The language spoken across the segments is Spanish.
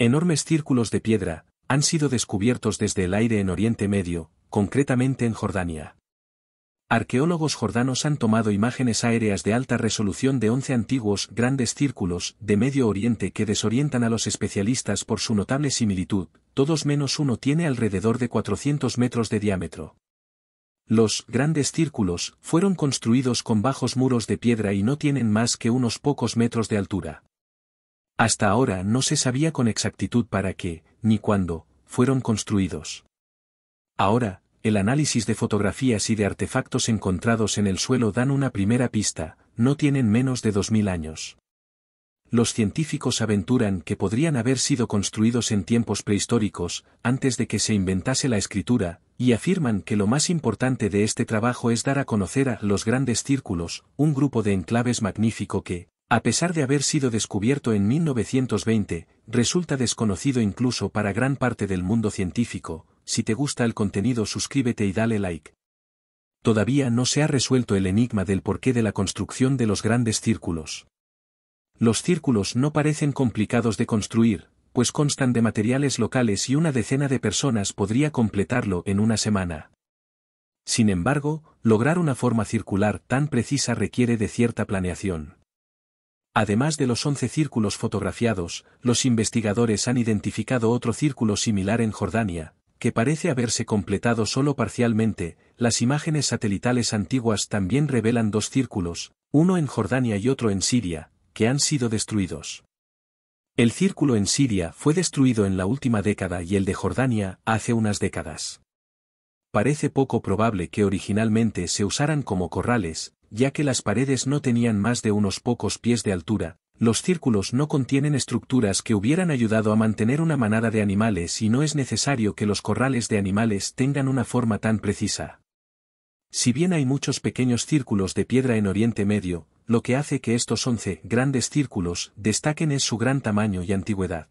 Enormes círculos de piedra, han sido descubiertos desde el aire en Oriente Medio, concretamente en Jordania. Arqueólogos jordanos han tomado imágenes aéreas de alta resolución de 11 antiguos grandes círculos de Medio Oriente que desorientan a los especialistas por su notable similitud, todos menos uno tiene alrededor de 400 metros de diámetro. Los grandes círculos fueron construidos con bajos muros de piedra y no tienen más que unos pocos metros de altura. Hasta ahora no se sabía con exactitud para qué, ni cuándo, fueron construidos. Ahora, el análisis de fotografías y de artefactos encontrados en el suelo dan una primera pista, no tienen menos de 2.000 años. Los científicos aventuran que podrían haber sido construidos en tiempos prehistóricos, antes de que se inventase la escritura, y afirman que lo más importante de este trabajo es dar a conocer a los grandes círculos, un grupo de enclaves magnífico que, a pesar de haber sido descubierto en 1920, resulta desconocido incluso para gran parte del mundo científico, si te gusta el contenido suscríbete y dale like. Todavía no se ha resuelto el enigma del porqué de la construcción de los grandes círculos. Los círculos no parecen complicados de construir, pues constan de materiales locales y una decena de personas podría completarlo en una semana. Sin embargo, lograr una forma circular tan precisa requiere de cierta planeación. Además de los 11 círculos fotografiados, los investigadores han identificado otro círculo similar en Jordania, que parece haberse completado solo parcialmente, las imágenes satelitales antiguas también revelan dos círculos, uno en Jordania y otro en Siria, que han sido destruidos. El círculo en Siria fue destruido en la última década y el de Jordania hace unas décadas. Parece poco probable que originalmente se usaran como corrales, ya que las paredes no tenían más de unos pocos pies de altura, los círculos no contienen estructuras que hubieran ayudado a mantener una manada de animales y no es necesario que los corrales de animales tengan una forma tan precisa. Si bien hay muchos pequeños círculos de piedra en Oriente Medio, lo que hace que estos once grandes círculos destaquen es su gran tamaño y antigüedad.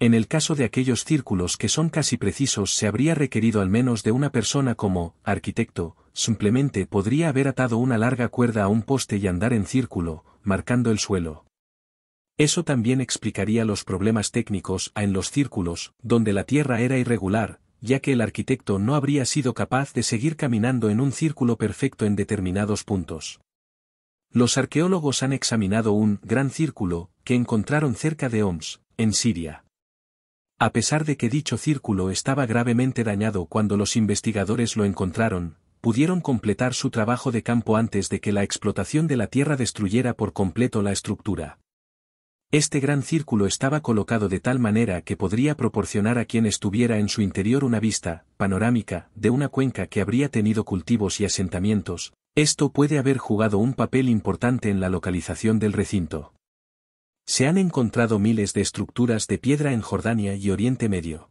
En el caso de aquellos círculos que son casi precisos se habría requerido al menos de una persona como arquitecto, simplemente podría haber atado una larga cuerda a un poste y andar en círculo, marcando el suelo. Eso también explicaría los problemas técnicos a en los círculos, donde la tierra era irregular, ya que el arquitecto no habría sido capaz de seguir caminando en un círculo perfecto en determinados puntos. Los arqueólogos han examinado un gran círculo que encontraron cerca de Homs, en Siria. A pesar de que dicho círculo estaba gravemente dañado cuando los investigadores lo encontraron, pudieron completar su trabajo de campo antes de que la explotación de la Tierra destruyera por completo la estructura. Este gran círculo estaba colocado de tal manera que podría proporcionar a quien estuviera en su interior una vista, panorámica, de una cuenca que habría tenido cultivos y asentamientos, esto puede haber jugado un papel importante en la localización del recinto. Se han encontrado miles de estructuras de piedra en Jordania y Oriente Medio.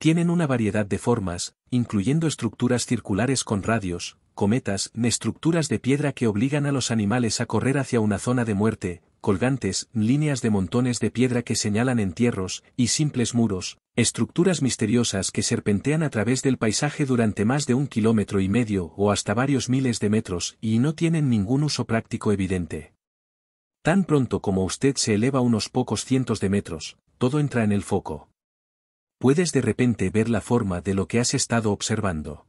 Tienen una variedad de formas, incluyendo estructuras circulares con radios, cometas, estructuras de piedra que obligan a los animales a correr hacia una zona de muerte, colgantes, líneas de montones de piedra que señalan entierros, y simples muros, estructuras misteriosas que serpentean a través del paisaje durante más de un kilómetro y medio o hasta varios miles de metros y no tienen ningún uso práctico evidente. Tan pronto como usted se eleva unos pocos cientos de metros, todo entra en el foco puedes de repente ver la forma de lo que has estado observando.